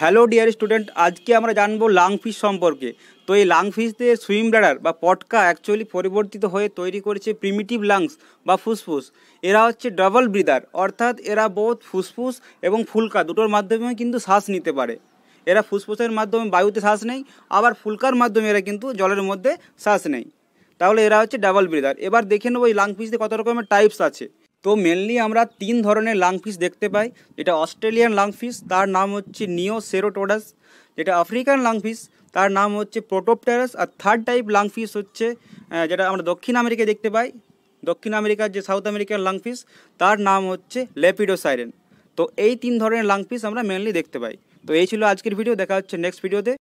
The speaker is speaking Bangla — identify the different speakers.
Speaker 1: হ্যালো ডিয়ার স্টুডেন্ট আজকে আমরা জানবো লাংফিশ সম্পর্কে তো এই লাংফিশদের সুইম ব্লাডার বা পটকা অ্যাকচুয়ালি পরিবর্তিত হয়ে তৈরি করেছে প্রিমিটিভ লাংস বা ফুসফুস এরা হচ্ছে ডাবল ব্রিদার অর্থাৎ এরা বোধ ফুসফুস এবং ফুলকা দুটোর মাধ্যমে কিন্তু শ্বাস নিতে পারে এরা ফুসফুসের মাধ্যমে বায়ুতে শ্বাস নেয় আবার ফুলকার মাধ্যমে এরা কিন্তু জলের মধ্যে শ্বাস নেয় তাহলে এরা হচ্ছে ডাবল ব্রিদার এবার দেখে নেবো এই লাংফিশদের কত রকমের টাইপস আছে তো মেনলি আমরা তিন ধরনের লাংফিস দেখতে পাই যেটা অস্ট্রেলিয়ান লাংফিস তার নাম হচ্ছে নিও সেরোটোডাস যেটা আফ্রিকান লাংফিস তার নাম হচ্ছে প্রোটোপটারাস আর থার্ড টাইপ লাংফিস হচ্ছে যেটা আমরা দক্ষিণ আমেরিকায় দেখতে পাই দক্ষিণ আমেরিকার যে সাউথ আমেরিকান লাংফিস তার নাম হচ্ছে লেপিডোসাইরেন তো এই তিন ধরনের লাংফিস আমরা মেনলি দেখতে পাই তো এই ছিল আজকের ভিডিও দেখা হচ্ছে নেক্সট ভিডিওতে